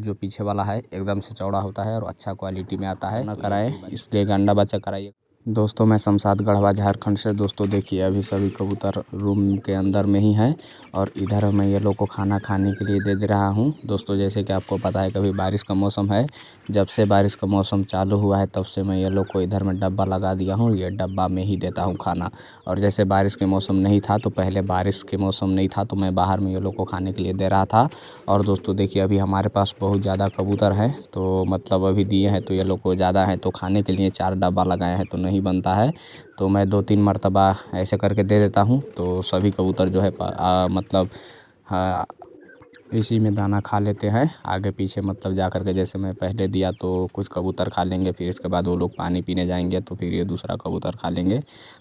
market जो पीछे वाला है एकदम से चौड़ा होता है और अच्छा क्वालिटी में आता है ना कराएं इसलिए अंडा बच्चा कराइए दोस्तों मैं शमसाद गढ़वा झारखंड से दोस्तों देखिए अभी सभी कबूतर रूम के अंदर में ही हैं और इधर मैं ये लोग को खाना खाने के लिए दे दे रहा हूँ दोस्तों जैसे कि आपको पता है कभी बारिश का मौसम है जब से बारिश का मौसम चालू हुआ है तब से मैं ये लोग को इधर में डब्बा लगा दिया हूँ ये डब्बा में ही देता हूँ खाना और जैसे बारिश के मौसम नहीं था तो पहले बारिश के मौसम नहीं था तो मैं बाहर में ये लोग को खाने के लिए दे रहा था और दोस्तों देखिए अभी हमारे पास बहुत ज़्यादा कबूतर हैं तो मतलब अभी दिए हैं तो ये लोग को ज़्यादा हैं तो खाने के लिए चार डब्बा लगाए हैं तो नहीं नहीं बनता है तो मैं दो तीन मरतबा ऐसे करके दे देता हूँ तो सभी कबूतर जो है मतलब हाँ, इसी में दाना खा लेते हैं आगे पीछे मतलब जा कर के जैसे मैं पहले दिया तो कुछ कबूतर खा लेंगे फिर इसके बाद वो लोग पानी पीने जाएंगे तो फिर ये दूसरा कबूतर खा लेंगे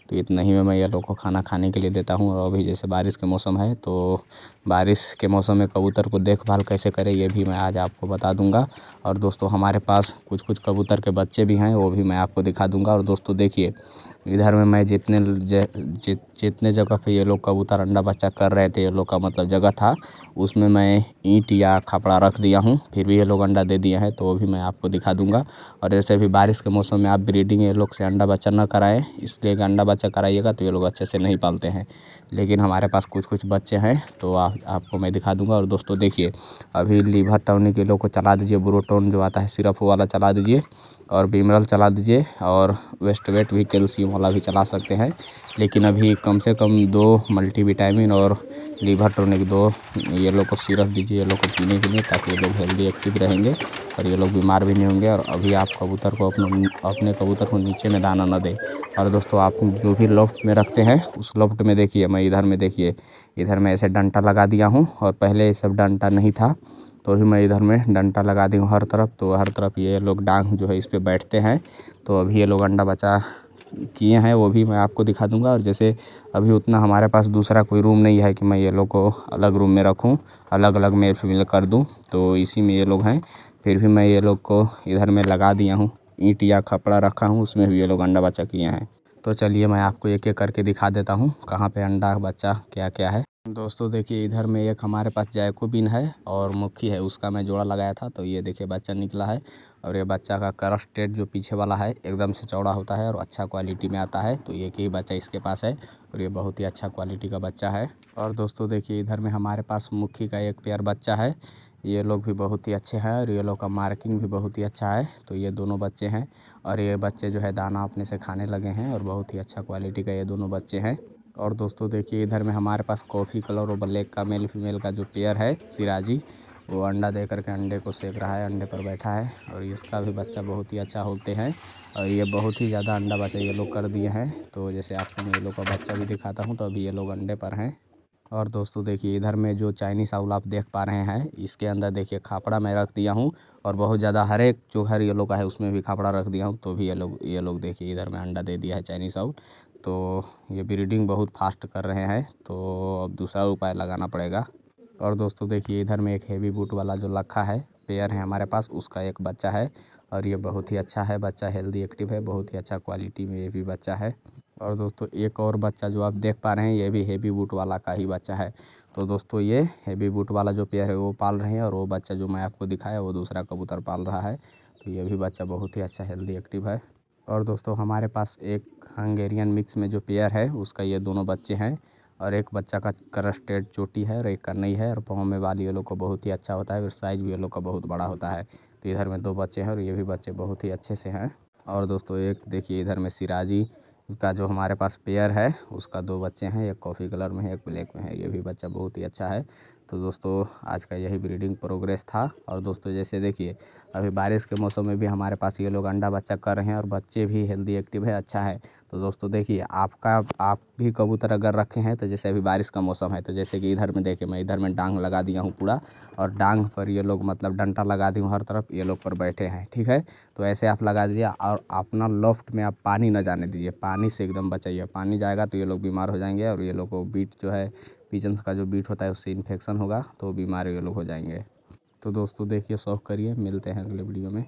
तो इतना ही में मैं ये लोग को खाना खाने के लिए देता हूँ और अभी जैसे बारिश के मौसम है तो बारिश के मौसम में कबूतर को देखभाल कैसे करें ये भी मैं आज आपको बता दूँगा और दोस्तों हमारे पास कुछ कुछ कबूतर के बच्चे भी हैं वो भी मैं आपको दिखा दूँगा और दोस्तों देखिए इधर में मैं जितने जि, जितने जगह पे ये लोग कबूतर अंडा बच्चा कर रहे थे ये लोग का मतलब जगह था उसमें मैं ईंट या खपड़ा रख दिया हूँ फिर भी ये लोग अंडा दे दिए हैं तो वो भी मैं आपको दिखा दूंगा और जैसे भी बारिश के मौसम में आप ब्रीडिंग ये लोग से अंडा बच्चा ना कराएँ इसलिए अंडा बच्चा कराइएगा तो ये लोग अच्छे से नहीं पालते हैं लेकिन हमारे पास कुछ कुछ बच्चे हैं तो आ, आपको मैं दिखा दूंगा और दोस्तों देखिए अभी लीवर टाउनी के लोग को चला दीजिए ब्रोटोन जो आता है सिरप वाला चला दीजिए और बीमरल चला दीजिए और वेस्टवेट भी कैल्शियम वाला भी चला सकते हैं लेकिन अभी कम से कम दो मल्टीविटामिन और लीवर टोनिक दो ये लोग को सिरप दीजिए ये लोग को पीने के लिए ताकि ये लोग हेल्दी एक्टिव रहेंगे और ये लोग बीमार भी नहीं होंगे और अभी आप कबूतर को अपने अपने कबूतर को नीचे में दाना ना दें और दोस्तों आप जो भी लॉफ्ट में रखते हैं उस लॉफ्ट में देखिए मैं इधर में देखिए इधर मैं ऐसे डंटा लगा दिया हूँ और पहले ये सब डंटा नहीं था तो अभी मैं इधर में डंटा लगा दी हूँ हर तरफ तो हर तरफ ये लोग डांग जो है इस पर बैठते हैं तो अभी ये लोग अंडा बचा किए हैं वो भी मैं आपको दिखा दूंगा और जैसे अभी उतना हमारे पास दूसरा कोई रूम नहीं है कि मैं ये लोग को अलग रूम में रखूँ अलग अलग मेल फिल कर दूँ तो इसी में ये लोग हैं फिर भी मैं ये लोग को इधर में लगा दिया हूँ ईंट या कपड़ा रखा हूँ उसमें भी ये लोग अंडा बच्चा किए हैं तो चलिए मैं आपको एक एक करके दिखा देता हूँ कहाँ पर अंडा बच्चा क्या क्या है दोस्तों देखिए इधर में एक हमारे पास जैकोबिन है और मुखी है उसका मैं जोड़ा लगाया था तो ये देखिए बच्चा निकला है और ये बच्चा का करस्टेड जो पीछे वाला है एकदम से चौड़ा होता है और अच्छा क्वालिटी में आता है तो एक ही बच्चा इसके पास है और ये बहुत ही अच्छा क्वालिटी का बच्चा है और दोस्तों देखिए इधर में हमारे पास मुखी का एक पेयर बच्चा है ये लोग भी बहुत ही अच्छे हैं और ये लोग का मार्किंग भी बहुत ही अच्छा है तो ये दोनों बच्चे हैं और ये बच्चे जो है दाना अपने से खाने लगे हैं और बहुत ही अच्छा क्वालिटी का ये दोनों बच्चे हैं और दोस्तों देखिए इधर में हमारे पास कॉफ़ी कलर और ब्लैक का मेल फीमेल का जो पेयर है सिराजी वो अंडा दे करके अंडे को सेक रहा है अंडे पर बैठा है और इसका भी बच्चा बहुत ही अच्छा होते हैं और ये बहुत ही ज़्यादा अंडा बच्चा ये लोग कर दिए हैं तो जैसे आपको मैं ये लोग का बच्चा भी दिखाता हूँ तो अभी ये लोग अंडे पर हैं और दोस्तों देखिए इधर में जो चाइनीस आउल आप देख पा रहे हैं इसके अंदर देखिए खापड़ा मैं रख दिया हूँ और बहुत ज़्यादा हर एक जो हर ये लोग का है उसमें भी खापड़ा रख दिया हूँ तो भी ये लोग ये लोग देखिए इधर में अंडा दे दिया है चाइनीस आउल तो ये ब्रीडिंग बहुत फास्ट कर रहे हैं तो अब दूसरा उपाय लगाना पड़ेगा और दोस्तों देखिए इधर में एक हेवी बूट वाला जो लखा है पेयर है हमारे पास उसका एक बच्चा है और ये बहुत ही अच्छा है बच्चा हेल्दी एक्टिव है बहुत ही अच्छा क्वालिटी में ये भी बच्चा है और दोस्तों एक और बच्चा जो आप देख पा रहे हैं ये भी हेवी बूट वाला का ही बच्चा है तो दोस्तों ये हेवी बूट वाला जो पेयर है वो पाल रहे हैं और वो बच्चा जो मैं आपको दिखाया वो दूसरा कबूतर पाल रहा है तो ये भी बच्चा बहुत ही अच्छा हेल्दी एक्टिव है और दोस्तों हमारे पास एक हंगेरियन मिक्स में जो पेयर है उसका ये दोनों बच्चे हैं और एक बच्चा का क्रस्टेड चोटी है और एक का नहीं है और पाँव में बाल ये लोग को बहुत ही अच्छा होता है और साइज भी ये लोग का बहुत बड़ा होता है तो इधर में दो बच्चे हैं और ये भी बच्चे बहुत ही अच्छे से हैं और दोस्तों एक देखिए इधर में सिराजी का जो हमारे पास पेयर है उसका दो बच्चे हैं एक कॉफ़ी कलर में है एक ब्लैक में है ये भी बच्चा बहुत ही अच्छा है तो दोस्तों आज का यही ब्रीडिंग प्रोग्रेस था और दोस्तों जैसे देखिए अभी बारिश के मौसम में भी हमारे पास ये लोग अंडा बच्चा कर रहे हैं और बच्चे भी हेल्दी एक्टिव है अच्छा है तो दोस्तों देखिए आपका आप भी कबूतर अगर रखे हैं तो जैसे अभी बारिश का मौसम है तो जैसे कि इधर में देखिए मैं इधर में डांग लगा दिया हूँ पूरा और डांग पर ये लोग मतलब डंटा लगा दी हूँ हर तरफ ये लोग पर बैठे हैं ठीक है तो ऐसे आप लगा दीजिए और अपना लॉफ्ट में आप पानी ना जाने दीजिए पानी से एकदम बचाइए पानी जाएगा तो ये लोग बीमार हो जाएंगे और ये लोग को बीट जो है पिजन्स का जो बीट होता है उससे इन्फेक्शन होगा तो बीमार ये लोग हो जाएंगे तो दोस्तों देखिए सॉफ करिए मिलते हैं अगले वीडियो में